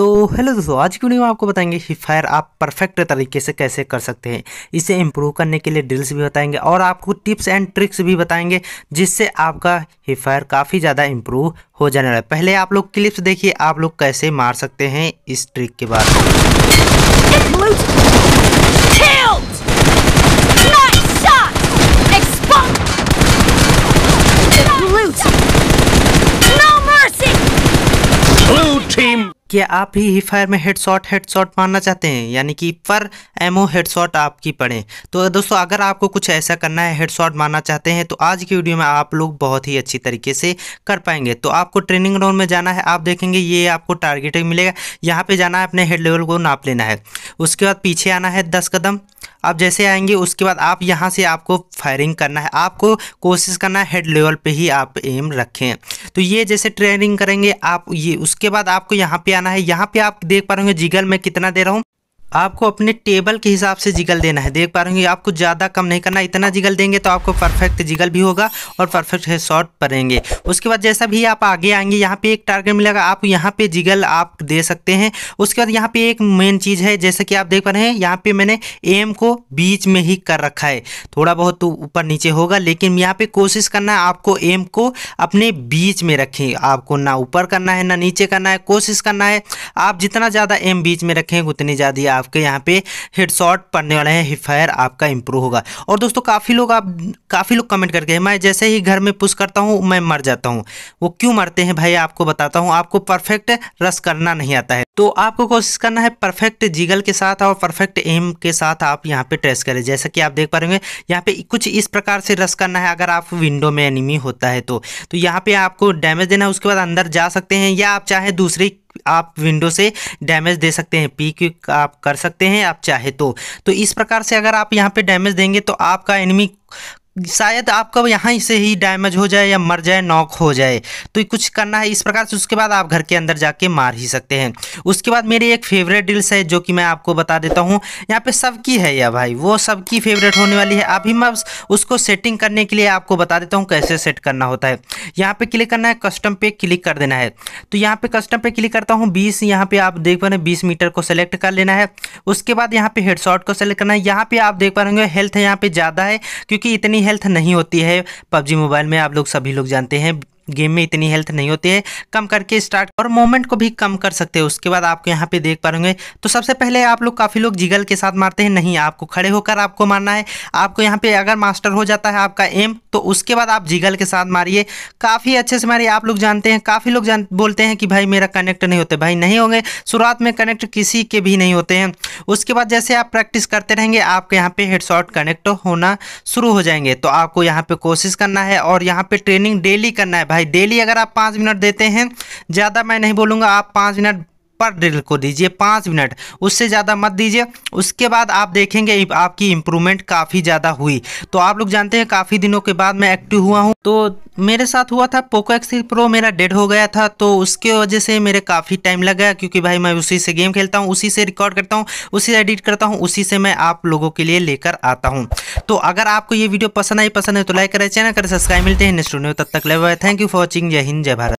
तो हेलो दोस्तों आज की वीडियो में आपको बताएंगे कि फायर आप परफेक्ट तरीके से कैसे कर सकते हैं इसे इम्प्रूव करने के लिए ड्रिल्स भी बताएंगे और आपको टिप्स एंड ट्रिक्स भी बताएंगे जिससे आपका ही फायर काफ़ी ज़्यादा इम्प्रूव हो जाने वाला है पहले आप लोग क्लिप्स देखिए आप लोग कैसे मार सकते हैं इस ट्रिक के बाद क्या आप ही फायर में हेडशॉट हेडशॉट मारना चाहते हैं यानी कि पर एमओ हेडशॉट आपकी पड़े तो दोस्तों अगर आपको कुछ ऐसा करना है हेडशॉट मारना चाहते हैं तो आज की वीडियो में आप लोग बहुत ही अच्छी तरीके से कर पाएंगे तो आपको ट्रेनिंग राउंड में जाना है आप देखेंगे ये आपको टारगेट मिलेगा यहाँ पर जाना है अपने हेड लेवल को नाप लेना है उसके बाद पीछे आना है दस कदम आप जैसे आएंगे उसके बाद आप यहाँ से आपको फायरिंग करना है आपको कोशिश करना है हेड लेवल पे ही आप एम रखें तो ये जैसे ट्रेनिंग करेंगे आप ये उसके बाद आपको यहाँ पे आना है यहाँ पे आप देख पा रहे जिगल मैं कितना दे रहा हूँ आपको अपने टेबल के हिसाब से जिगल देना है देख पा रहे होंगे आपको ज़्यादा कम नहीं करना इतना जिगल देंगे तो आपको परफेक्ट जिगल भी होगा और परफेक्ट है शॉर्ट पड़ेंगे उसके बाद जैसा भी आप आगे आएंगे यहाँ पे एक टारगेट मिलेगा आप यहाँ पे जिगल आप दे सकते हैं उसके बाद यहाँ पे एक मेन चीज़ है जैसे कि आप देख पा रहे हैं यहाँ पर मैंने एम को बीच में ही कर रखा है थोड़ा बहुत तो ऊपर नीचे होगा लेकिन यहाँ पर कोशिश करना है आपको एम को अपने बीच में रखें आपको ना ऊपर करना है ना नीचे करना है कोशिश करना है आप जितना ज़्यादा एम बीच में रखें उतनी ज़्यादा आपके यहाँ पे हेडशॉट पड़ने वाले हैं फायर आपका इंप्रूव होगा और दोस्तों काफ़ी लोग आप काफ़ी लोग कमेंट करके हैं मैं जैसे ही घर में पुश करता हूँ मैं मर जाता हूँ वो क्यों मरते हैं भाई आपको बताता हूँ आपको परफेक्ट रस करना नहीं आता है तो आपको कोशिश करना है परफेक्ट जीगल के साथ और परफेक्ट एम के साथ आप यहाँ पे ट्रेस करें जैसा कि आप देख पा रहे यहाँ पे कुछ इस प्रकार से रस करना है अगर आप विंडो में एनिमी होता है तो, तो यहाँ पे आपको डैमेज देना है उसके बाद अंदर जा सकते हैं या आप चाहे दूसरी आप विंडो से डैमेज दे सकते हैं पी क्यू आप कर सकते हैं आप चाहे तो तो इस प्रकार से अगर आप यहाँ पे डैमेज देंगे तो आपका एनिमी शायद आपका यहाँ से ही डैमेज हो जाए या मर जाए नॉक हो जाए तो कुछ करना है इस प्रकार से उसके बाद आप घर के अंदर जाके मार ही सकते हैं उसके बाद मेरी एक फेवरेट डील्स है जो कि मैं आपको बता देता हूँ यहाँ पे सबकी है या भाई वो सबकी फेवरेट होने वाली है अभी मैं उसको सेटिंग करने के लिए आपको बता देता हूँ कैसे सेट करना होता है यहाँ पे क्लिक करना है कस्टम पे क्लिक कर देना है तो यहाँ पे कस्टम पे क्लिक करता हूँ बीस यहाँ पे आप देख पा रहे हैं बीस मीटर को सेलेक्ट कर लेना है उसके बाद यहाँ पे हेडसॉट को सेलेक्ट करना है यहाँ पर आप देख पा रहे होंगे हेल्थ यहाँ पे ज़्यादा है क्योंकि इतनी हेल्थ नहीं होती है पबजी मोबाइल में आप लोग सभी लोग जानते हैं गेम में इतनी हेल्थ नहीं होती है कम करके स्टार्ट और मोमेंट को भी कम कर सकते हो उसके बाद आपको यहाँ पे देख रहे तो सबसे पहले आप लोग काफ़ी लोग जिगल के साथ मारते हैं नहीं आपको खड़े होकर आपको मारना है आपको यहाँ पे अगर मास्टर हो जाता है आपका एम तो उसके बाद आप जिगल के साथ मारिए काफ़ी अच्छे से मारिए आप लोग जानते हैं काफ़ी लोग जान बोलते हैं कि भाई मेरा कनेक्ट नहीं होते भाई नहीं होंगे शुरुआत में कनेक्ट किसी के भी नहीं होते हैं उसके बाद जैसे आप प्रैक्टिस करते रहेंगे आपके यहाँ पे हेडसॉट कनेक्ट होना शुरू हो जाएंगे तो आपको यहाँ पे कोशिश करना है और यहाँ पे ट्रेनिंग डेली करना है भाई भाई डेली अगर आप पाँच मिनट देते हैं ज़्यादा मैं नहीं बोलूँगा आप पाँच मिनट पर ड्रिल को दीजिए पाँच मिनट उससे ज़्यादा मत दीजिए उसके बाद आप देखेंगे आपकी इम्प्रूवमेंट काफ़ी ज़्यादा हुई तो आप लोग जानते हैं काफ़ी दिनों के बाद मैं एक्टिव हुआ हूँ तो मेरे साथ हुआ था पोको एक्स प्रो मेरा डेड हो गया था तो उसके वजह से मेरे काफ़ी टाइम लग गया क्योंकि भाई मैं उसी से गेम खेलता हूँ उसी से रिकॉर्ड करता हूँ उसी से एडिट करता हूँ उसी से मैं आप लोगों के लिए लेकर आता हूँ तो अगर आपको ये वीडियो पसंद आई पसंद है तो लाइक करें चैनल करें सब्सक्राइब मिलते हैं नेक्स्ट वीडियो तब तक ले थैंक यू फॉर वॉचिंग जय हिंद जय भारत